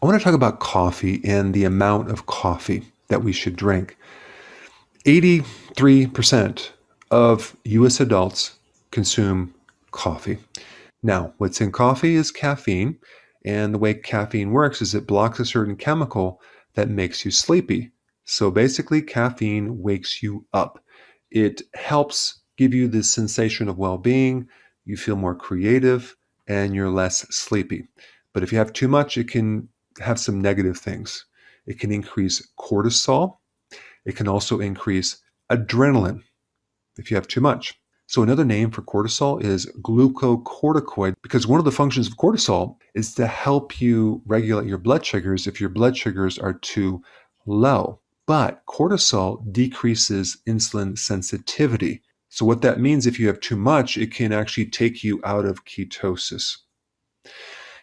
I want to talk about coffee and the amount of coffee that we should drink. 83% of US adults consume coffee. Now, what's in coffee is caffeine, and the way caffeine works is it blocks a certain chemical that makes you sleepy. So basically, caffeine wakes you up. It helps give you this sensation of well being, you feel more creative, and you're less sleepy. But if you have too much, it can have some negative things. It can increase cortisol. It can also increase adrenaline if you have too much. So, another name for cortisol is glucocorticoid because one of the functions of cortisol is to help you regulate your blood sugars if your blood sugars are too low. But cortisol decreases insulin sensitivity. So, what that means if you have too much, it can actually take you out of ketosis.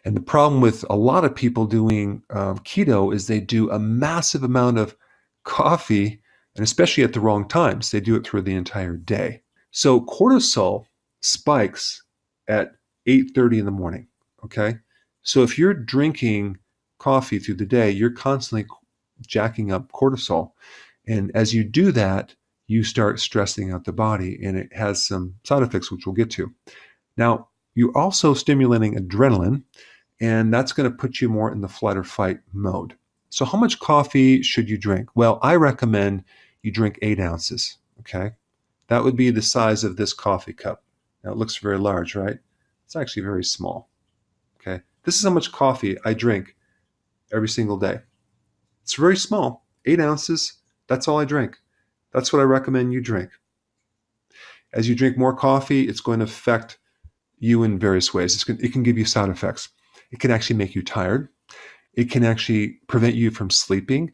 And the problem with a lot of people doing um, keto is they do a massive amount of coffee, and especially at the wrong times, they do it through the entire day. So cortisol spikes at 8:30 in the morning, okay? So if you're drinking coffee through the day, you're constantly jacking up cortisol. And as you do that, you start stressing out the body and it has some side effects which we'll get to. Now, you're also stimulating adrenaline, and that's going to put you more in the flight or fight mode. So, how much coffee should you drink? Well, I recommend you drink eight ounces. Okay. That would be the size of this coffee cup. Now, it looks very large, right? It's actually very small. Okay. This is how much coffee I drink every single day. It's very small, eight ounces. That's all I drink. That's what I recommend you drink. As you drink more coffee, it's going to affect you in various ways. It's, it can give you side effects. It can actually make you tired. It can actually prevent you from sleeping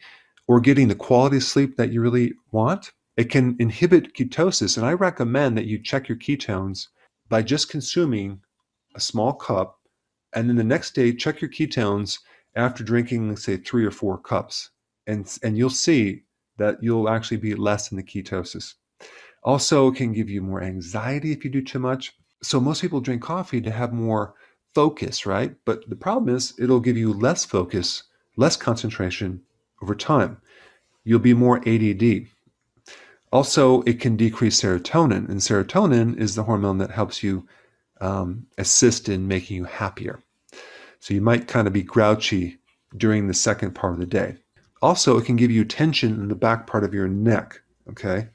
or getting the quality of sleep that you really want. It can inhibit ketosis. And I recommend that you check your ketones by just consuming a small cup. And then the next day, check your ketones after drinking, say, three or four cups. And, and you'll see that you'll actually be less in the ketosis. Also, can give you more anxiety if you do too much. So, most people drink coffee to have more focus, right? But the problem is it'll give you less focus, less concentration over time. You'll be more ADD. Also, it can decrease serotonin, and serotonin is the hormone that helps you um, assist in making you happier. So you might kind of be grouchy during the second part of the day. Also, it can give you tension in the back part of your neck, okay?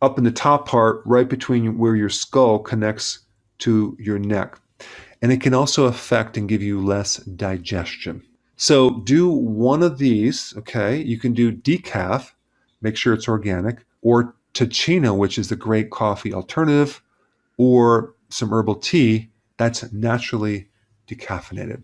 Up in the top part, right between where your skull connects to your neck and it can also affect and give you less digestion. So do one of these, okay? You can do decaf, make sure it's organic, or tachina, which is the great coffee alternative, or some herbal tea that's naturally decaffeinated.